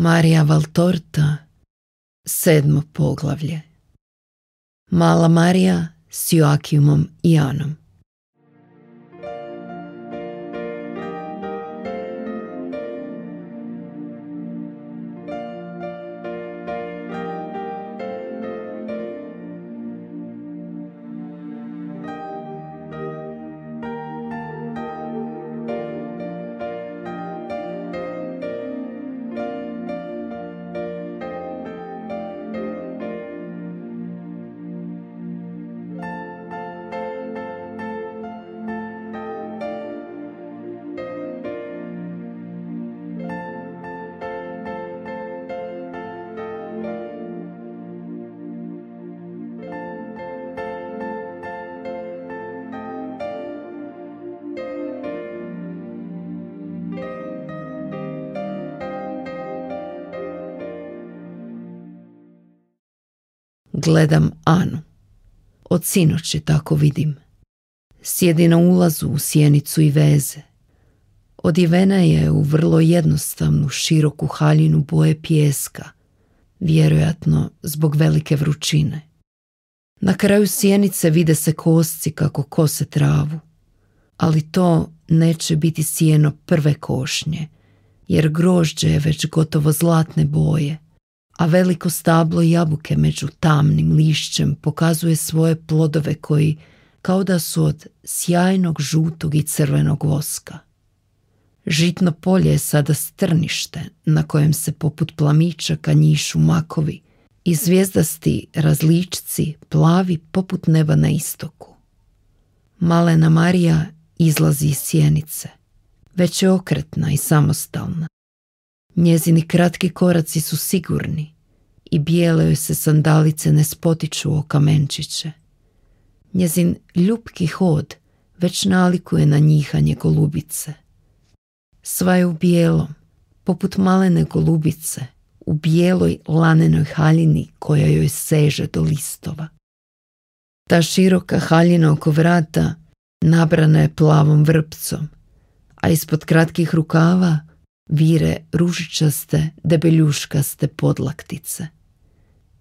Marija Valtorta, sedmo poglavlje. Mala Marija s Joakimom i Anom. Gledam Anu. Od sinoće tako vidim. Sjedi na ulazu u sjenicu i veze. Odjevena je u vrlo jednostavnu široku haljinu boje pjeska, vjerojatno zbog velike vrućine. Na kraju sjenice vide se kosci kako kose travu, ali to neće biti sjeno prve košnje, jer grožđe je već gotovo zlatne boje – a veliko stablo jabuke među tamnim lišćem pokazuje svoje plodove koji, kao da su od sjajnog žutog i crvenog voska. Žitno polje je sada strnište na kojem se poput plamičaka kanjišu makovi i zvijezdasti različci plavi poput neba na istoku. Malena Marija izlazi iz sjenice. Već je okretna i samostalna. Njezini kratki koraci su sigurni i bijele joj se sandalice ne spotiču o kamenčiće. Njezin ljubki hod već nalikuje na njihanje golubice. Sva je u bijelom, poput malene golubice, u bijeloj lanenoj haljini koja joj seže do listova. Ta široka haljina oko vrata nabrana je plavom vrpcom, a ispod kratkih rukava vire ružičaste, debeljuškaste podlaktice.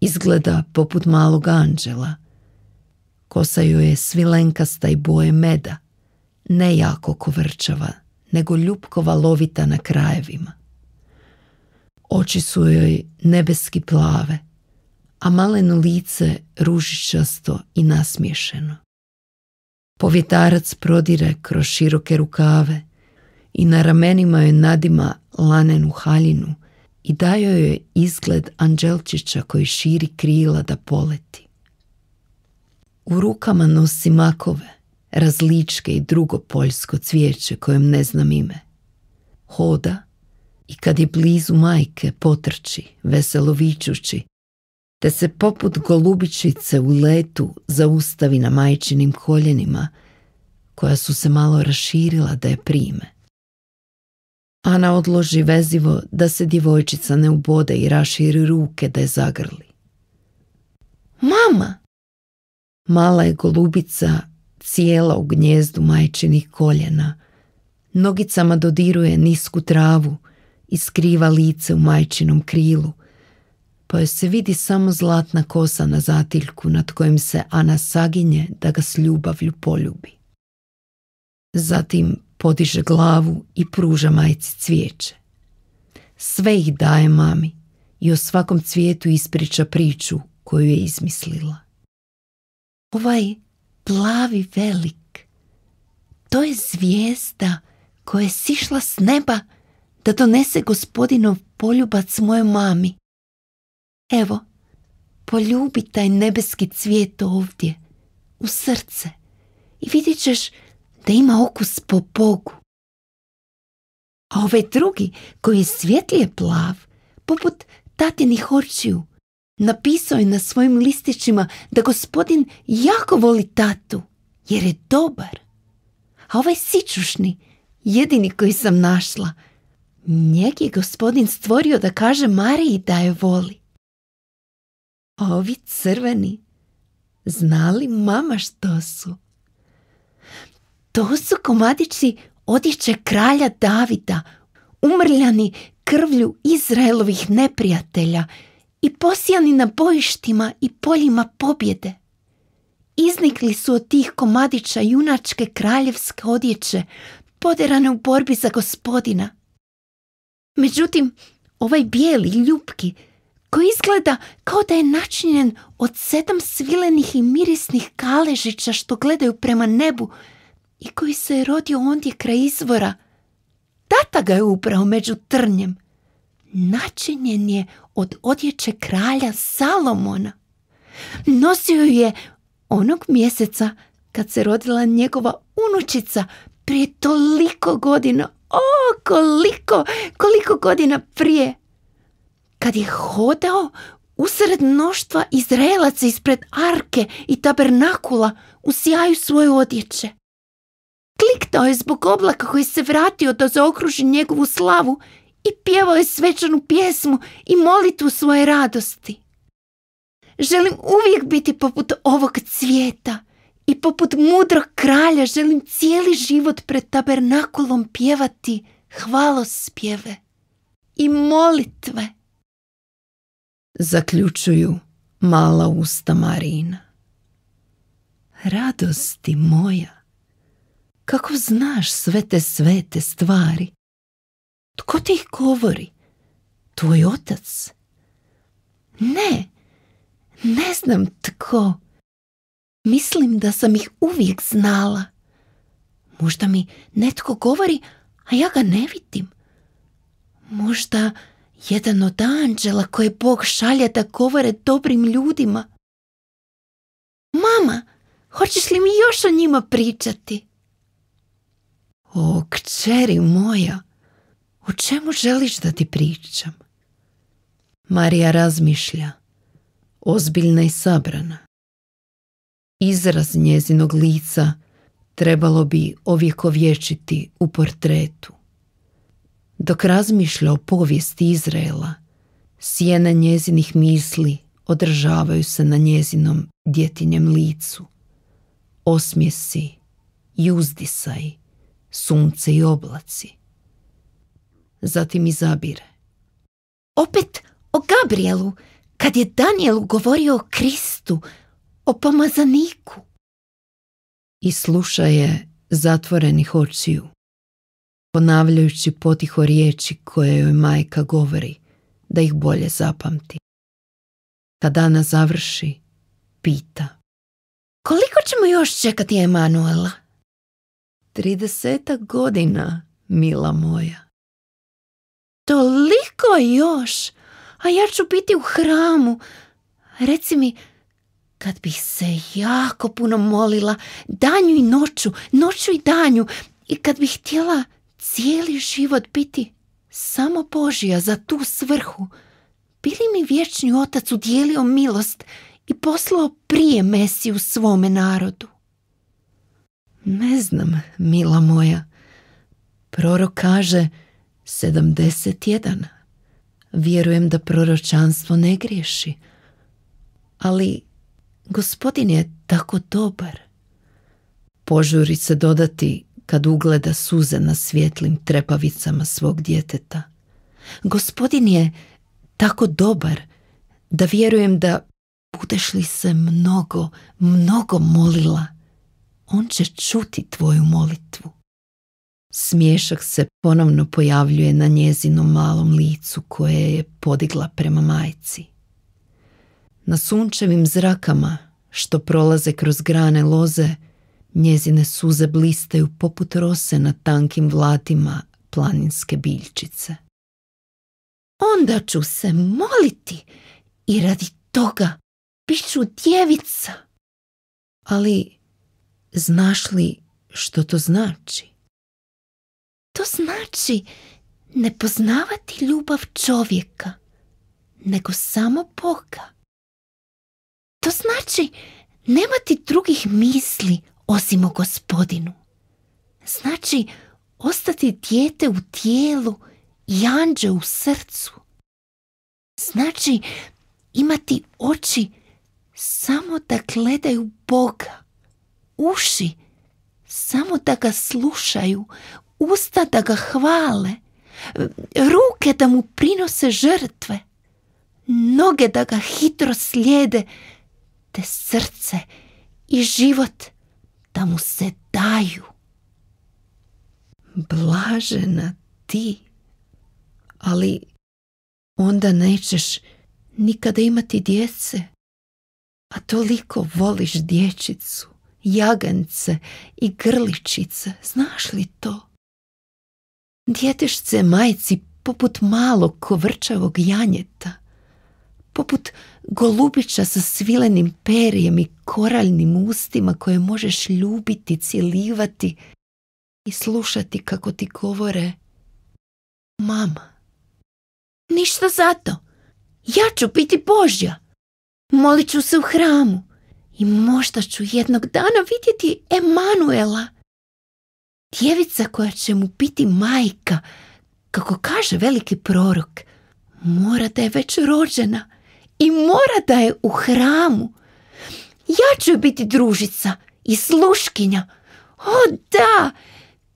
Izgleda poput malog anđela. Kosa joj je svilenkasta i boje meda, ne jako kovrčava, nego ljupkova lovita na krajevima. Oči su joj nebeski plave, a maleno lice ružičasto i nasmiješeno. Povjetarac prodire kroz široke rukave, i na ramenima je nadima lanenu haljinu i dajo joj izgled anđelčića koji širi krila da poleti. U rukama nosi makove, različke i drugo poljsko cvijeće kojem ne znam ime. Hoda i kad je blizu majke potrči, veselo vičući, te se poput golubičice u letu zaustavi na majčinim koljenima, koja su se malo raširila da je prime. Ana odloži vezivo da se divojčica ne ubode i raširi ruke da je zagrli. Mama! Mala je golubica cijela u gnjezdu majčinih koljena. Nogicama dodiruje nisku travu i skriva lice u majčinom krilu, pa joj se vidi samo zlatna kosa na zatiljku nad kojim se Ana saginje da ga s ljubavlju poljubi. Zatim podiže glavu i pruža majci cvijeće. Sve ih daje mami i o svakom cvijetu ispriča priču koju je izmislila. Ovaj plavi velik, to je zvijezda koja je sišla s neba da donese gospodinov poljubac moje mami. Evo, poljubi taj nebeski cvijet ovdje, u srce, i vidjet ćeš da ima okus po Bogu. A ovaj drugi, koji je svjetlije plav, poput tatinih očiju, napisao je na svojim listićima da gospodin jako voli tatu, jer je dobar. A ovaj sičušni, jedini koji sam našla, njeg je gospodin stvorio da kaže Mariji da je voli. A ovi crveni, znali mama što su? To su komadići odjeće kralja Davida, umrljani krvlju Izraelovih neprijatelja i posijani na bojištima i poljima pobjede. Iznikli su od tih komadića junačke kraljevske odjeće, poderane u borbi za gospodina. Međutim, ovaj bijeli ljubki, koji izgleda kao da je načinjen od sedam svilenih i mirisnih kaležića što gledaju prema nebu, i koji se je rodio ondje kraj izvora. Tata ga je uprao među trnjem. Načinjen je od odjeće kralja Salomona. Nosio je onog mjeseca kad se rodila njegova unučica prije toliko godina. O, koliko, koliko godina prije. Kad je hodao usred mnoštva Izraelaca ispred arke i tabernakula u sjaju svoje odjeće kliktao je zbog oblaka koji se vratio da zaokruži njegovu slavu i pjevao je svečanu pjesmu i molitvu svoje radosti. Želim uvijek biti poput ovog cvijeta i poput mudrog kralja želim cijeli život pred tabernakulom pjevati hvalospjeve i molitve. Zaključuju mala usta Marina. Radosti moja. Kako znaš sve te svete stvari? Tko ti ih govori? Tvoj otac? Ne, ne znam tko. Mislim da sam ih uvijek znala. Možda mi netko govori, a ja ga ne vidim. Možda jedan od anđela koje Bog šalja da govore dobrim ljudima. Mama, hoćeš li mi još o njima pričati? O, kćeri moja, o čemu želiš da ti pričam? Marija razmišlja, ozbiljna i sabrana. Izraz njezinog lica trebalo bi ovjekovječiti u portretu. Dok razmišlja o povijesti Izraela, sjene njezinih misli održavaju se na njezinom djetinjem licu. Osmjesi i uzdisaji sunce i oblaci. Zatim izabire. Opet o Gabrielu, kad je Danielu govorio o Kristu, o pomazaniku. I sluša je zatvorenih očiju, ponavljajući potiho riječi koje joj majka govori, da ih bolje zapamti. Kad Ana završi, pita. Koliko ćemo još čekati Emanuela? Trideseta godina, mila moja. Toliko još, a ja ću biti u hramu. Reci mi, kad bih se jako puno molila, danju i noću, noću i danju, i kad bih htjela cijeli život biti samo Božija za tu svrhu, bili mi vječni otac udjelio milost i poslao prije Mesiju svome narodu. Ne znam, mila moja. Prorok kaže 71. Vjerujem da proročanstvo ne griješi. Ali gospodin je tako dobar. Požuri se dodati kad ugleda suze na svjetlim trepavicama svog djeteta. Gospodin je tako dobar da vjerujem da budeš li se mnogo, mnogo molila, on će čuti tvoju molitvu. Smiješak se ponovno pojavljuje na njezinom malom licu koje je podigla prema majci. Na sunčevim zrakama, što prolaze kroz grane loze, njezine suze blistaju poput rose na tankim vlatima planinske biljčice. Onda ću se moliti i radi toga bit ću djevica. Ali Znaš li što to znači? To znači ne poznavati ljubav čovjeka, nego samo Boga. To znači nemati drugih misli osim o gospodinu. Znači ostati dijete u tijelu i anđe u srcu. Znači imati oči samo da gledaju Boga uši samo da ga slušaju, usta da ga hvale, ruke da mu prinose žrtve, noge da ga hitro slijede, te srce i život da mu se daju. Blažena ti, ali onda nećeš nikada imati djece, a toliko voliš dječicu jagance i grličice, znaš li to? Djetešce majci poput malog kovrčavog janjeta, poput golubića sa svilenim perjem i koraljnim ustima koje možeš ljubiti, cjelivati i slušati kako ti govore mama. Ništa zato, ja ću biti Božja, molit ću se u hramu, i možda ću jednog dana vidjeti Emanuela. Djevica koja će mu biti majka, kako kaže veliki prorok, mora da je već rođena i mora da je u hramu. Ja ću biti družica i sluškinja. O da,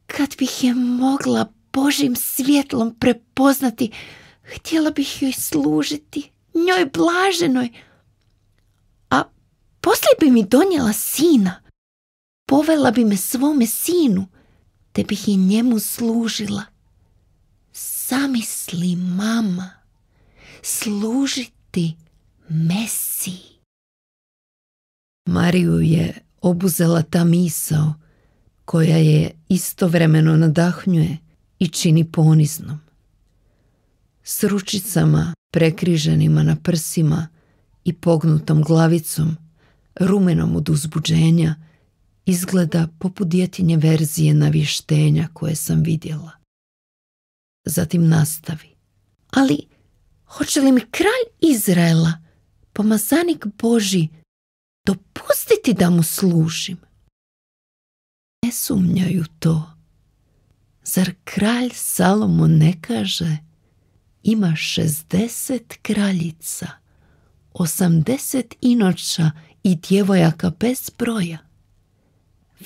kad bih je mogla Božim svjetlom prepoznati, htjela bih joj služiti, njoj blaženoj, poslije bi mi donijela sina. Povela bi me svome sinu, te bih i njemu služila. Samisli, mama, služiti mesi. Mariju je obuzela ta misao koja je istovremeno nadahnjuje i čini poniznom. S ručicama prekriženima na prsima i pognutom glavicom rumenom od uzbuđenja, izgleda poput djetinje verzije navještenja koje sam vidjela. Zatim nastavi. Ali, hoće li mi kralj Izraela, pomazanik Boži, dopustiti da mu služim? Ne sumnjaju to. Zar kralj Salomo ne kaže ima šestdeset kraljica, osamdeset inoča i djevojaka bez broja.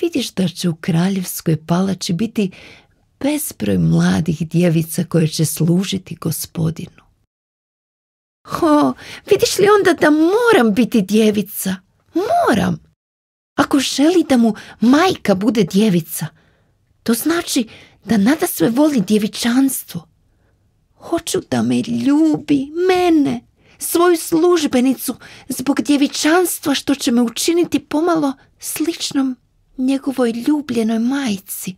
Vidiš da će u kraljevskoj palači biti bezbroj mladih djevica koje će služiti gospodinu. Ho, vidiš li onda da moram biti djevica? Moram! Ako želi da mu majka bude djevica, to znači da nada sve voli djevičanstvo. Hoću da me ljubi, mene, svoju službenicu zbog djevičanstva što će me učiniti pomalo sličnom njegovoj ljubljenoj majci.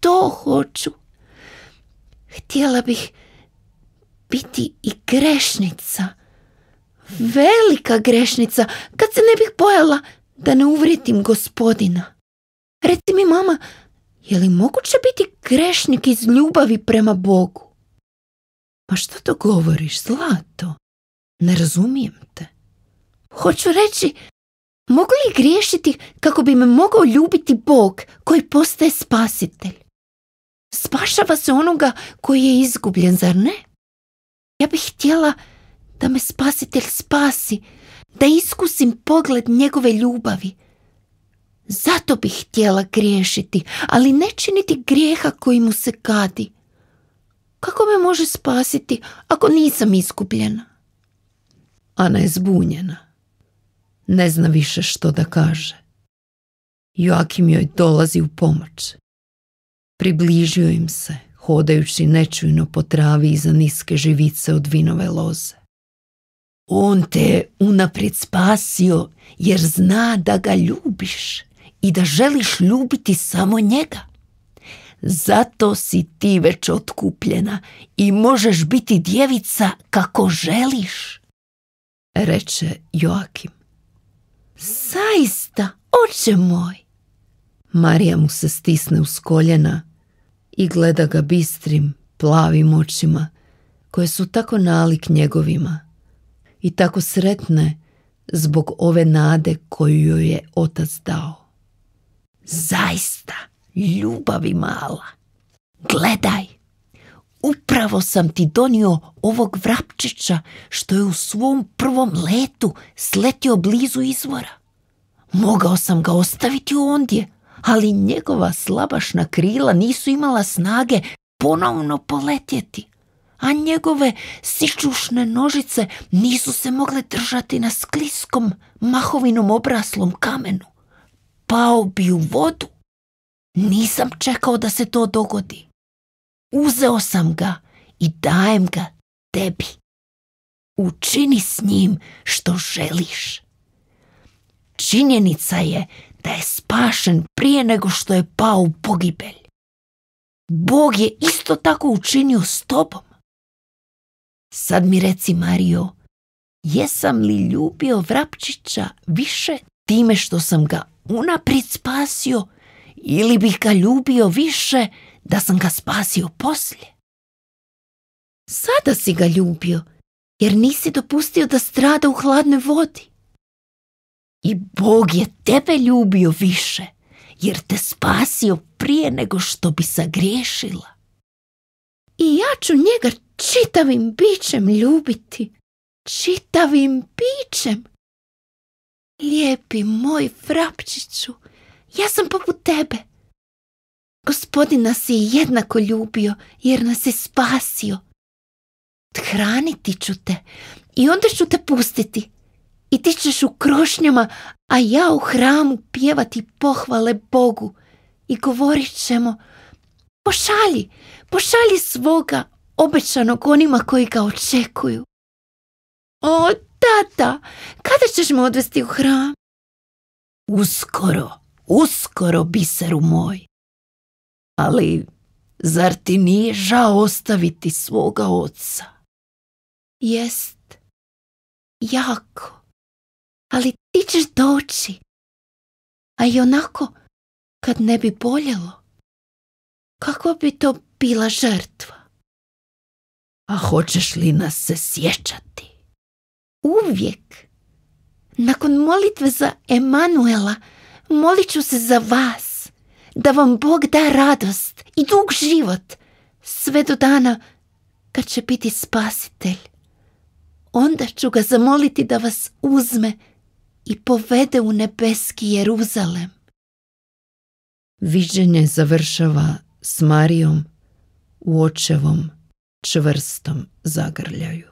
To hoću. Htjela bih biti i grešnica. Velika grešnica, kad se ne bih bojala da ne uvrijedim gospodina. Reci mi, mama, je li moguće biti grešnik iz ljubavi prema Bogu? A što to govoriš, zlato? Ne razumijem te. Hoću reći, mogu li griješiti kako bi me mogao ljubiti Bog koji postaje spasitelj? Spašava se onoga koji je izgubljen, zar ne? Ja bih htjela da me spasitelj spasi, da iskusim pogled njegove ljubavi. Zato bih htjela griješiti, ali ne činiti grijeha koji mu se kadi. Kako me može spasiti ako nisam iskupljena? Ana je zbunjena. Ne zna više što da kaže. Joakim joj dolazi u pomoć. Približio im se, hodajući nečujno po travi iza niske živice od vinove loze. On te je unaprijed spasio jer zna da ga ljubiš i da želiš ljubiti samo njega. Zato si ti već otkupljena i možeš biti djevica kako želiš, reče Joakim. Zaista, oče moj! Marija mu se stisne uz koljena i gleda ga bistrim, plavim očima, koje su tako nalik njegovima i tako sretne zbog ove nade koju joj je otac dao. Zaista, ljubavi mala, gledaj, upravo sam ti donio ovog vrapčića što je u svom prvom letu sletio blizu izvora. Mogao sam ga ostaviti ondje, ali njegova slabašna krila nisu imala snage ponovno poletjeti, a njegove sičušne nožice nisu se mogle držati na skliskom, mahovinom obraslom kamenu. Pao bi u vodu nisam čekao da se to dogodi. Uzeo sam ga i dajem ga tebi. Učini s njim što želiš. Činjenica je da je spašen prije nego što je pao u pogibelj. Bog je isto tako učinio s tobom. Sad mi reci, Mario, jesam li ljubio Vrapčića više time što sam ga unaprijed spasio ili bih ga ljubio više da sam ga spasio poslije. Sada si ga ljubio, jer nisi dopustio da strada u hladnoj vodi. I Bog je tebe ljubio više, jer te spasio prije nego što bi sagriješila. I ja ću njega čitavim bićem ljubiti, čitavim bićem. Lijepi moj frapčiću, ja sam poput tebe. Gospodin nas je jednako ljubio jer nas je spasio. Hraniti ću te i onda ću te pustiti. I ti ćeš u krošnjama, a ja u hramu pjevati pohvale Bogu. I govorit ćemo, pošalji, pošalji svoga obećanog onima koji ga očekuju. O, tata, kada ćeš me odvesti u hram? Uskoro, uskoro biseru moj. Ali zar ti nije žao ostaviti svoga oca? Jest, jako, ali ti ćeš doći. A i onako, kad ne bi boljelo, kako bi to bila žrtva? A hoćeš li nas se sjećati? Uvijek. Nakon molitve za Emanuela, molit ću se za vas, da vam Bog da radost i dug život, sve do dana kad će biti spasitelj. Onda ću ga zamoliti da vas uzme i povede u nebeski Jeruzalem. Viđenje završava s Marijom u očevom čvrstom zagrljaju.